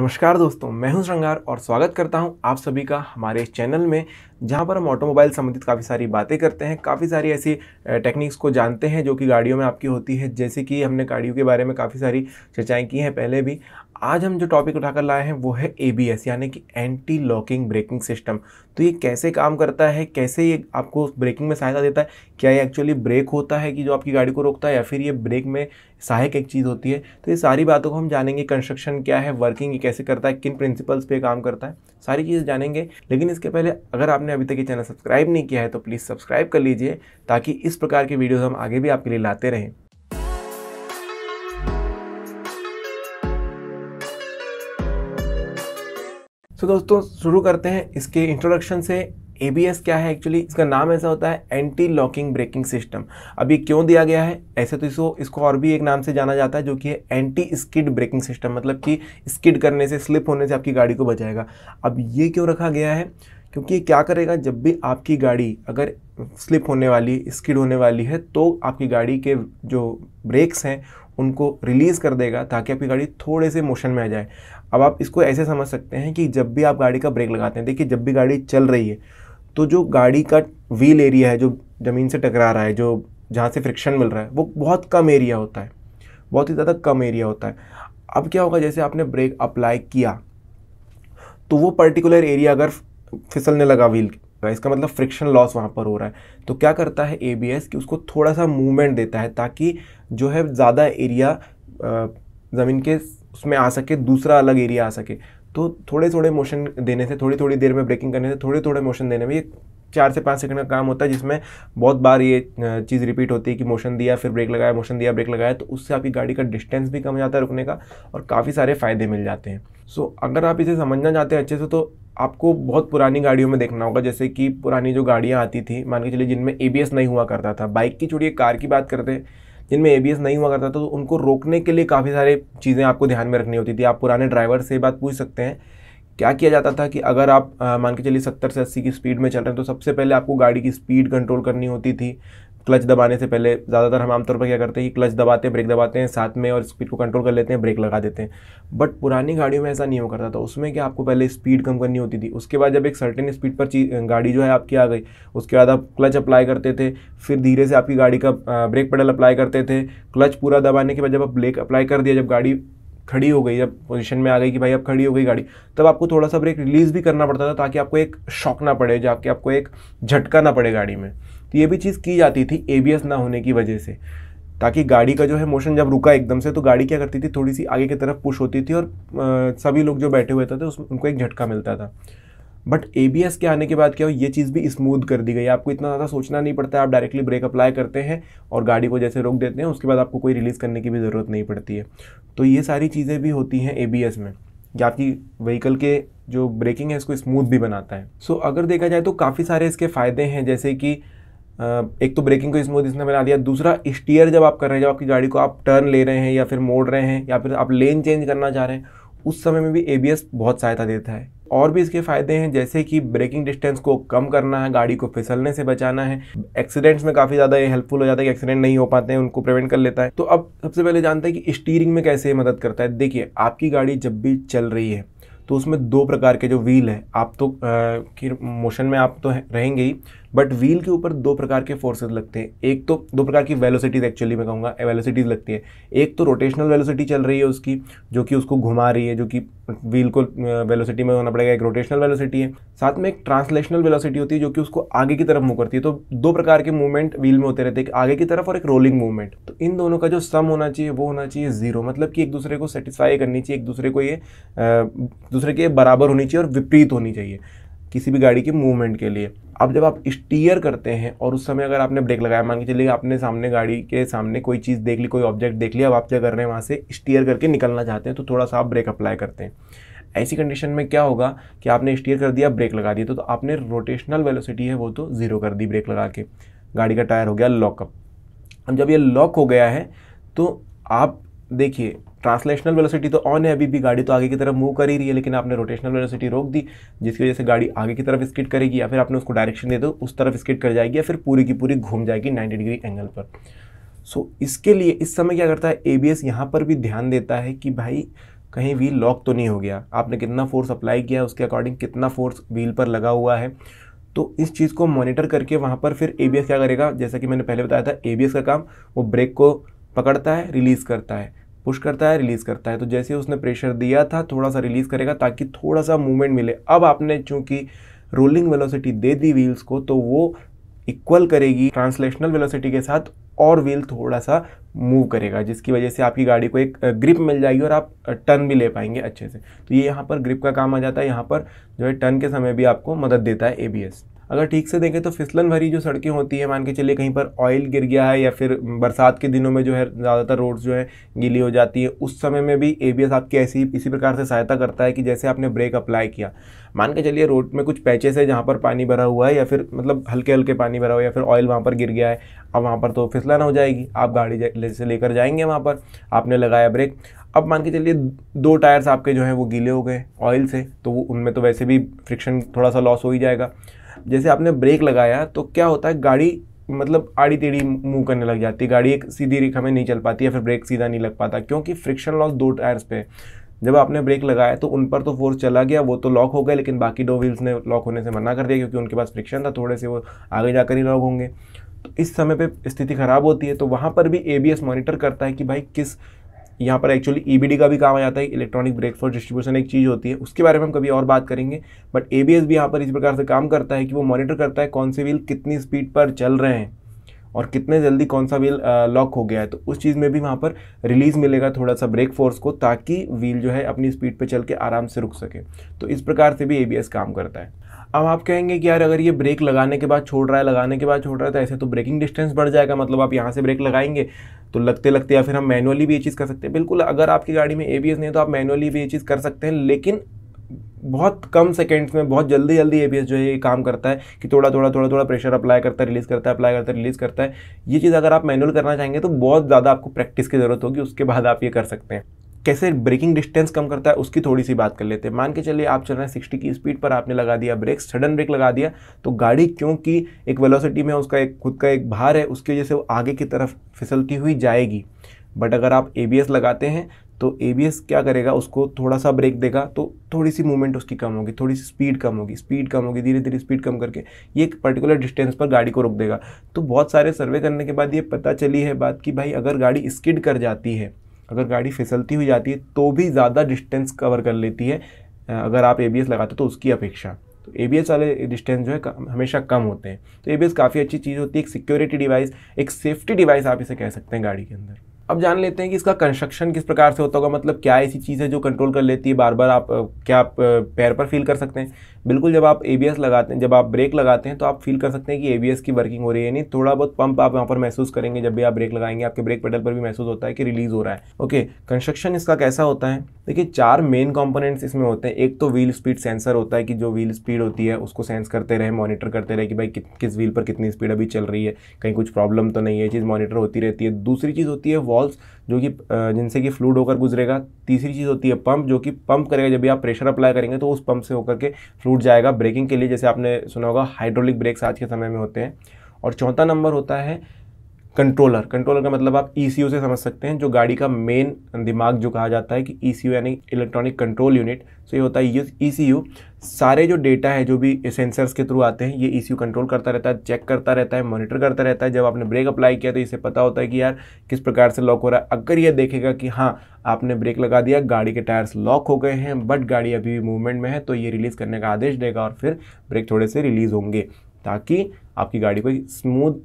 नमस्कार दोस्तों मैं हूं श्रृंगार और स्वागत करता हूं आप सभी का हमारे चैनल में जहां पर हम ऑटोमोबाइल संबंधित काफ़ी सारी बातें करते हैं काफ़ी सारी ऐसी टेक्निक्स को जानते हैं जो कि गाड़ियों में आपकी होती है जैसे कि हमने गाड़ियों के बारे में काफ़ी सारी चर्चाएँ की हैं पहले भी आज हम जो टॉपिक उठाकर लाए हैं वो है ए यानी कि एंटी लॉकिंग ब्रेकिंग सिस्टम तो ये कैसे काम करता है कैसे ये आपको ब्रेकिंग में सहायता देता है क्या ये एक्चुअली ब्रेक होता है कि जो आपकी गाड़ी को रोकता है या फिर ये ब्रेक में सहायक एक चीज़ होती है तो ये सारी बातों को हम जानेंगे कंस्ट्रक्शन क्या है वर्किंग ये कैसे करता है किन प्रिंसिपल्स पे काम करता है सारी चीज़ जानेंगे लेकिन इसके पहले अगर आपने अभी तक ये चैनल सब्सक्राइब नहीं किया है तो प्लीज़ सब्सक्राइब कर लीजिए ताकि इस प्रकार के वीडियोज़ हम आगे भी आपके लिए लाते रहें सो दोस्तों शुरू करते हैं इसके इंट्रोडक्शन से ए क्या है एक्चुअली इसका नाम ऐसा होता है एंटी लॉकिंग ब्रेकिंग सिस्टम अभी क्यों दिया गया है ऐसे तो इसको इसको और भी एक नाम से जाना जाता है जो कि है एंटी स्किड ब्रेकिंग सिस्टम मतलब कि स्किड करने से स्लिप होने से आपकी गाड़ी को बचाएगा अब ये क्यों रखा गया है क्योंकि ये क्या करेगा जब भी आपकी गाड़ी अगर स्लिप होने वाली स्किड होने वाली है तो आपकी गाड़ी के जो ब्रेक्स हैं उनको रिलीज़ कर देगा ताकि आपकी गाड़ी थोड़े से मोशन में आ जाए अब आप इसको ऐसे समझ सकते हैं कि जब भी आप गाड़ी का ब्रेक लगाते हैं देखिए जब भी गाड़ी चल रही है तो जो गाड़ी का व्हील एरिया है जो ज़मीन से टकरा रहा है जो जहाँ से फ्रिक्शन मिल रहा है वो बहुत कम एरिया होता है बहुत ही ज़्यादा कम एरिया होता है अब क्या होगा जैसे आपने ब्रेक अप्लाई किया तो वो पर्टिकुलर एरिया अगर फिसलने लगा व्हील का इसका मतलब फ्रिक्शन लॉस वहाँ पर हो रहा है तो क्या करता है ए कि उसको थोड़ा सा मूवमेंट देता है ताकि जो है ज़्यादा एरिया ज़मीन के उसमें आ सके दूसरा अलग एरिया आ सके तो थोड़े थोड़े मोशन देने से थोड़ी थोड़ी देर में ब्रेकिंग करने से थोड़े थोड़े मोशन देने में ये चार से पाँच सेकंड का काम होता है जिसमें बहुत बार ये चीज़ रिपीट होती है कि मोशन दिया फिर ब्रेक लगाया मोशन दिया ब्रेक लगाया तो उससे आपकी गाड़ी का डिस्टेंस भी कम जाता है रुकने का और काफ़ी सारे फ़ायदे मिल जाते हैं सो so, अगर आप इसे समझना चाहते हैं अच्छे से तो आपको बहुत पुरानी गाड़ियों में देखना होगा जैसे कि पुरानी जो गाड़ियाँ आती थी मान के चलिए जिनमें ए नहीं हुआ करता था बाइक की छोड़िए कार की बात करते हैं जिनमें ए नहीं हुआ करता था तो उनको रोकने के लिए काफ़ी सारे चीज़ें आपको ध्यान में रखनी होती थी आप पुराने ड्राइवर से बात पूछ सकते हैं क्या किया जाता था कि अगर आप मान के चलिए सत्तर से अस्सी की स्पीड में चल रहे हैं तो सबसे पहले आपको गाड़ी की स्पीड कंट्रोल करनी होती थी क्लच दबाने से पहले ज़्यादातर हम आमतौर पर क्या करते हैं कि क्लच दबाते हैं ब्रेक दबाते हैं साथ में और स्पीड को कंट्रोल कर लेते हैं ब्रेक लगा देते हैं बट पुरानी गाड़ियों में ऐसा नहीं हो करता था उसमें क्या आपको पहले स्पीड कम करनी होती थी उसके बाद जब एक सर्टेन स्पीड पर गाड़ी जो है आपकी आ गई उसके बाद आप क्लच अप्लाई करते थे फिर धीरे से आपकी गाड़ी का ब्रेक पेडल अप्लाई करते थे क्लच पूरा दबाने के बाद जब आप ब्रेक अप्लाई कर दिया जब गाड़ी खड़ी हो गई जब पोजीशन में आ गई कि भाई अब खड़ी हो गई गाड़ी तब आपको थोड़ा सा ब्रेक रिलीज़ भी करना पड़ता था ताकि आपको एक शॉक ना पड़े जाके आपको एक झटका ना पड़े गाड़ी में तो ये भी चीज़ की जाती थी ए ना होने की वजह से ताकि गाड़ी का जो है मोशन जब रुका एकदम से तो गाड़ी क्या करती थी थोड़ी सी आगे की तरफ पुश होती थी और आ, सभी लोग जो बैठे हुए थे, उसमें तो उस उनको एक झटका मिलता था बट ए के आने के बाद क्या हो ये चीज़ भी स्मूथ कर दी गई आपको इतना ज़्यादा सोचना नहीं पड़ता है आप डायरेक्टली ब्रेक अप्लाई करते हैं और गाड़ी को जैसे रोक देते हैं उसके बाद आपको कोई रिलीज़ करने की भी ज़रूरत नहीं पड़ती है तो ये सारी चीज़ें भी होती हैं ए में या आपकी व्हीकल के जो ब्रेकिंग है इसको स्मूथ भी बनाता है सो so, अगर देखा जाए तो काफ़ी सारे इसके फ़ायदे हैं जैसे कि एक तो ब्रेकिंग को स्मूथ इसने बना दिया दूसरा स्टीयर जब आप कर रहे हैं जब आपकी गाड़ी को आप टर्न ले रहे हैं या फिर मोड़ रहे हैं या फिर आप लेन चेंज करना चाह रहे हैं उस समय में भी ए बहुत सहायता देता है और भी इसके फ़ायदे हैं जैसे कि ब्रेकिंग डिस्टेंस को कम करना है गाड़ी को फिसलने से बचाना है एक्सीडेंट्स में काफ़ी ज़्यादा ये हेल्पफुल हो जाता है कि एक्सीडेंट नहीं हो पाते हैं उनको प्रिवेंट कर लेता है तो अब सबसे पहले जानते हैं कि स्टीयरिंग में कैसे मदद करता है देखिए आपकी गाड़ी जब भी चल रही है तो उसमें दो प्रकार के जो व्हील है आप तो मोशन में आप तो रहेंगे ही बट व्हील के ऊपर दो प्रकार के फोर्सेज लगते हैं एक तो दो प्रकार की वेलोसिटीज एक्चुअली मैं कहूँगा वेलोसिटीज लगती है एक तो रोटेशनल वेलोसिटी चल रही है उसकी जो कि उसको घुमा रही है जो कि व्हील को वेलोसिटी में होना पड़ेगा एक रोटेशनल वेलोसिटी है साथ में एक ट्रांसलेशनल वेलोसिटी होती है जो कि उसको आगे की तरफ मूव करती है तो दो प्रकार के मूवमेंट व्हील में होते रहते हैं एक आगे की तरफ और एक रोलिंग मूवमेंट तो इन दोनों का जो सम होना चाहिए वो होना चाहिए जीरो मतलब कि एक दूसरे को सेटिस्फाई करनी चाहिए एक दूसरे को ये दूसरे के बराबर होनी चाहिए और विपरीत होनी चाहिए किसी भी गाड़ी के मूवमेंट के लिए अब जब आप स्टीयर करते हैं और उस समय अगर आपने ब्रेक लगाया मान के चलिए आपने सामने गाड़ी के सामने कोई चीज़ देख ली कोई ऑब्जेक्ट देख लिया अब आप क्या कर रहे हैं वहाँ से स्टीयर करके निकलना चाहते हैं तो थोड़ा सा आप ब्रेक अप्लाई करते हैं ऐसी कंडीशन में क्या होगा कि आपने स्टीयर कर दिया ब्रेक लगा दिया तो, तो आपने रोटेशनल वेलोसिटी है वो तो ज़ीरो कर दी ब्रेक लगा के गाड़ी का टायर हो गया लॉकअप अब जब ये लॉक हो गया है तो आप देखिए ट्रांसलेशनल वेलोसिटी तो ऑन है अभी भी गाड़ी तो आगे की तरफ मूव कर ही रही है लेकिन आपने रोटेशनल वेलोसिटी रोक दी जिसकी वजह से गाड़ी आगे की तरफ स्किट करेगी या फिर आपने उसको डायरेक्शन दे दो उस तरफ स्किट कर जाएगी या फिर पूरी की पूरी घूम जाएगी नाइन्टी डिग्री एंगल पर सो so, इसके लिए इस समय क्या करता है ए बी एस यहाँ पर भी ध्यान देता है कि भाई कहीं व्हील लॉक तो नहीं हो गया आपने कितना फोर्स अप्लाई किया उसके अकॉर्डिंग कितना फोर्स व्हील पर लगा हुआ है तो इस चीज़ को मॉनिटर करके वहाँ पर फिर ए क्या करेगा जैसा कि मैंने पहले बताया था ए का काम वो ब्रेक को पकड़ता है रिलीज़ करता है पुश करता है रिलीज़ करता है तो जैसे उसने प्रेशर दिया था थोड़ा सा रिलीज़ करेगा ताकि थोड़ा सा मूवमेंट मिले अब आपने चूँकि रोलिंग वेलोसिटी दे दी व्हील्स को तो वो इक्वल करेगी ट्रांसलेशनल वेलोसिटी के साथ और व्हील थोड़ा सा मूव करेगा जिसकी वजह से आपकी गाड़ी को एक ग्रिप मिल जाएगी और आप टर्न भी ले पाएंगे अच्छे से तो ये यहाँ पर ग्रिप का काम आ जाता है यहाँ पर जो है टर्न के समय भी आपको मदद देता है ए अगर ठीक से देखें तो फिसलन भरी जो सड़कें होती है मान के चलिए कहीं पर ऑयल गिर गया है या फिर बरसात के दिनों में जो है ज़्यादातर रोड्स जो है गीली हो जाती है उस समय में भी ए आपकी ऐसी इसी प्रकार से सहायता करता है कि जैसे आपने ब्रेक अप्लाई किया मान के चलिए रोड में कुछ पैचेस है जहाँ पर पानी भरा हुआ है या फिर मतलब हल्के हल्के पानी भरा हुआ है या फिर ऑयल वहाँ पर गिर गया है अब वहाँ पर तो फिसलन हो जाएगी आप गाड़ी से लेकर जाएंगे वहाँ पर आपने लगाया ब्रेक अब मान के चलिए दो टायर्स आपके जो हैं वो गीले हो गए ऑयल से तो उनमें तो वैसे भी फ्रिक्शन थोड़ा सा लॉस हो ही जाएगा जैसे आपने ब्रेक लगाया तो क्या होता है गाड़ी मतलब आड़ी टेढ़ी मूव करने लग जाती है गाड़ी एक सीधी रेखा में नहीं चल पाती है फिर ब्रेक सीधा नहीं लग पाता क्योंकि फ्रिक्शन लॉस दो टायर्स पे जब आपने ब्रेक लगाया तो उन पर तो फोर्स चला गया वो तो लॉक हो गए लेकिन बाकी दो व्हील्स ने लॉक होने से मना कर दिया क्योंकि उनके पास फ्रिक्शन था थोड़े से वो आगे जाकर ही लॉक होंगे तो इस समय पे स्थिति ख़राब होती है तो वहाँ पर भी ए बी मॉनिटर करता है कि भाई किस यहाँ पर एक्चुअली ई e का भी काम आ जाता है इलेक्ट्रॉनिक ब्रेक फॉर डिस्ट्रीब्यूशन एक चीज़ होती है उसके बारे में हम कभी और बात करेंगे बट ए भी यहाँ पर इस प्रकार से काम करता है कि वो मॉनिटर करता है कौन से व्हील कितनी स्पीड पर चल रहे हैं और कितने जल्दी कौन सा व्हील लॉक हो गया है तो उस चीज़ में भी वहाँ पर रिलीज़ मिलेगा थोड़ा सा ब्रेक फोर्स को ताकि व्हील जो है अपनी स्पीड पर चल के आराम से रुक सके तो इस प्रकार से भी ए काम करता है अब आप कहेंगे कि यार अगर ये ब्रेक लगाने के बाद छोड़ रहा है लगाने के बाद छोड़ रहा है तो ऐसे तो ब्रेकिंग डिस्टेंस बढ़ जाएगा मतलब आप यहाँ से ब्रेक लगाएंगे तो लगते लगते या फिर हम मैनुअली भी ये चीज़ कर सकते हैं बिल्कुल अगर आपकी गाड़ी में ए नहीं है तो आप मैनुअली भी ये चीज़ कर सकते हैं लेकिन बहुत कम सेकेंड्स में बहुत जल्दी जल्दी ए जो है ये काम करता है कि थोड़ा थोड़ा थोड़ा थोड़ा प्रेशर अप्लाई करता है रिलीज़ करता है अप्लाई करता है रिलीज़ करता है ये चीज़ अगर आप मैनुअल करना चाहेंगे तो बहुत ज़्यादा आपको प्रैक्टिस की ज़रूरत होगी उसके बाद आप ये कर सकते हैं कैसे ब्रेकिंग डिस्टेंस कम करता है उसकी थोड़ी सी बात कर लेते हैं मान के चलिए आप चल रहे हैं सिक्सटी की स्पीड पर आपने लगा दिया ब्रेक सडन ब्रेक लगा दिया तो गाड़ी क्योंकि एक वेलोसिटी में उसका एक खुद का एक भार है उसकी वजह से वो आगे की तरफ फिसलती हुई जाएगी बट अगर आप ए लगाते हैं तो ए क्या करेगा उसको थोड़ा सा ब्रेक देगा तो थोड़ी सी मूवमेंट उसकी कम होगी थोड़ी सी स्पीड कम होगी स्पीड कम होगी धीरे धीरे स्पीड कम करके ये एक पर्टिकुलर डिस्टेंस पर गाड़ी को रोक देगा तो बहुत सारे सर्वे करने के बाद ये पता चली है बात कि भाई अगर गाड़ी स्किड कर जाती है अगर गाड़ी फिसलती हुई जाती है तो भी ज़्यादा डिस्टेंस कवर कर लेती है अगर आप ए लगाते तो उसकी अपेक्षा तो ए वाले डिस्टेंस जो है हमेशा कम होते हैं तो ए काफ़ी अच्छी चीज़ होती है एक सिक्योरिटी डिवाइस एक सेफ्टी डिवाइस आप इसे कह सकते हैं गाड़ी के अंदर अब जान लेते हैं कि इसका कंस्ट्रक्शन किस प्रकार से होता होगा मतलब क्या ऐसी चीज़ है जो कंट्रोल कर लेती है बार बार आप क्या आप पैर पर फील कर सकते हैं बिल्कुल जब आप ए लगाते हैं जब आप ब्रेक लगाते हैं तो आप फील कर सकते हैं कि ए की वर्किंग हो रही है यानी थोड़ा बहुत पंप आप यहाँ पर महसूस करेंगे जब भी आप ब्रेक लगाएंगे आपके ब्रेक पेडल पर भी महसूस होता है कि रिलीज़ हो रहा है ओके कंस्ट्रक्शन इसका कैसा होता है देखिए चार मेन कॉम्पोनेंट्स इसमें होते हैं एक तो व्हील स्पीड सेंसर होता है कि जो व्हील स्पीड होती है उसको सेंस करते रहे मॉनिटर करते रहे कि भाई किस व्हील पर कितनी स्पीड अभी चल रही है कहीं कुछ प्रॉब्लम तो नहीं है चीज़ मॉनिटर होती रहती है दूसरी चीज़ होती है वॉल वॉल्स जो कि जिनसे कि फ्लूड होकर गुजरेगा तीसरी चीज़ होती है पंप जो कि पंप करेगा जब भी आप प्रेशर अप्लाई करेंगे तो उस पंप से होकर के फ्लूड जाएगा ब्रेकिंग के लिए जैसे आपने सुना होगा हाइड्रोलिक ब्रेक्स आज के समय में होते हैं और चौथा नंबर होता है कंट्रोलर कंट्रोलर का मतलब आप ई e से समझ सकते हैं जो गाड़ी का मेन दिमाग जो कहा जाता है कि ई e यानी इलेक्ट्रॉनिक कंट्रोल यूनिट सो ये होता है ई सी e सारे जो डेटा है जो भी सेंसर्स के थ्रू आते हैं ये ई कंट्रोल करता रहता है चेक करता रहता है मॉनिटर करता रहता है जब आपने ब्रेक अप्लाई किया तो इसे पता होता है कि यार किस प्रकार से लॉक हो रहा है अगर ये देखेगा कि हाँ आपने ब्रेक लगा दिया गाड़ी के टायर्स लॉक हो गए हैं बट गाड़ी अभी भी मूवमेंट में है तो ये रिलीज़ करने का आदेश देगा और फिर ब्रेक थोड़े से रिलीज़ होंगे ताकि आपकी गाड़ी को स्मूथ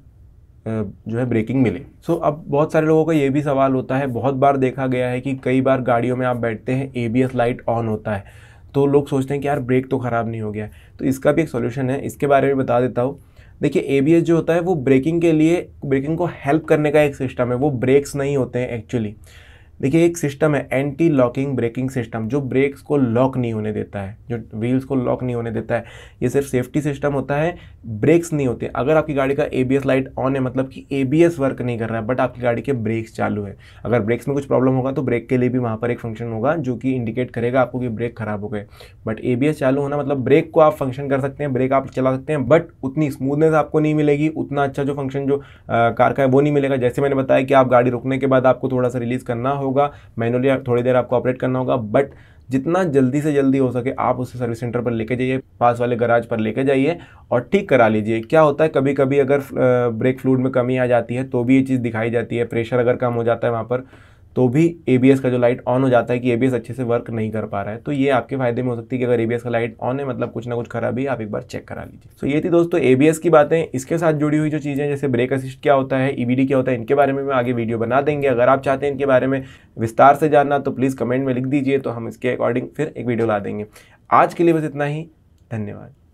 जो है ब्रेकिंग मिले सो so, अब बहुत सारे लोगों का ये भी सवाल होता है बहुत बार देखा गया है कि कई बार गाड़ियों में आप बैठते हैं ए लाइट ऑन होता है तो लोग सोचते हैं कि यार ब्रेक तो ख़राब नहीं हो गया तो इसका भी एक सोल्यूशन है इसके बारे में बता देता हूँ देखिए ए जो होता है वो ब्रेकिंग के लिए ब्रेकिंग को हेल्प करने का एक सिस्टम है वो ब्रेक्स नहीं होते हैं एक्चुअली देखिए एक सिस्टम है एंटी लॉकिंग ब्रेकिंग सिस्टम जो ब्रेक्स को लॉक नहीं होने देता है जो व्हील्स को लॉक नहीं होने देता है ये सिर्फ सेफ्टी सिस्टम होता है ब्रेक्स नहीं होते अगर आपकी गाड़ी का एबीएस लाइट ऑन है मतलब कि एबीएस वर्क नहीं कर रहा है बट आपकी गाड़ी के ब्रेक्स चालू है अगर ब्रेक्स में कुछ प्रॉब्लम होगा तो ब्रेक के लिए भी वहाँ पर एक फंक्शन होगा जो कि इंडिकेट करेगा आपको कि ब्रेक खराब हो गए बट ए चालू होना मतलब ब्रेक को आप फंक्शन कर सकते हैं ब्रेक आप चला सकते हैं बट उतनी स्मूथनेस आपको नहीं मिलेगी उतना अच्छा जो फंक्शन जो कार का है वो नहीं मिलेगा जैसे मैंने बताया कि आप गाड़ी रुकने के बाद आपको थोड़ा सा रिलीज़ करना हो होगा मैनुअली थोड़ी देर आपको ऑपरेट करना होगा बट जितना जल्दी से जल्दी हो सके आप उसे सर्विस सेंटर पर लेके जाइए पास वाले गराज पर लेके जाइए और ठीक करा लीजिए क्या होता है कभी कभी अगर ब्रेक फ्लूड में कमी आ जाती है तो भी ये चीज़ दिखाई जाती है प्रेशर अगर कम हो जाता है वहाँ पर तो भी ए का जो लाइट ऑन हो जाता है कि ए अच्छे से वर्क नहीं कर पा रहा है तो ये आपके फायदे में हो सकती है कि अगर ए का लाइट ऑन है मतलब कुछ ना कुछ खराबी आप एक बार चेक करा लीजिए तो so, ये थी दोस्तों ए की बातें इसके साथ जुड़ी हुई जो चीज़ें जैसे ब्रेक असिस्ट क्या होता है ई e क्या होता है इनके बारे में आगे वीडियो बना देंगे अगर आप चाहते हैं इनके बारे में विस्तार से जानना तो प्लीज़ कमेंट में लिख दीजिए तो हम इसके अकॉर्डिंग फिर एक वीडियो ला देंगे आज के लिए बस इतना ही धन्यवाद